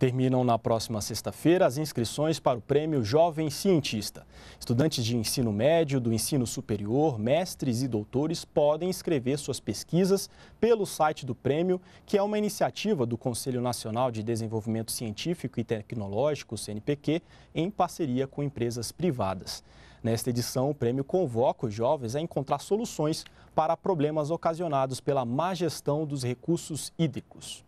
Terminam na próxima sexta-feira as inscrições para o Prêmio Jovem Cientista. Estudantes de ensino médio, do ensino superior, mestres e doutores podem escrever suas pesquisas pelo site do prêmio, que é uma iniciativa do Conselho Nacional de Desenvolvimento Científico e Tecnológico, CNPq, em parceria com empresas privadas. Nesta edição, o prêmio convoca os jovens a encontrar soluções para problemas ocasionados pela má gestão dos recursos hídricos.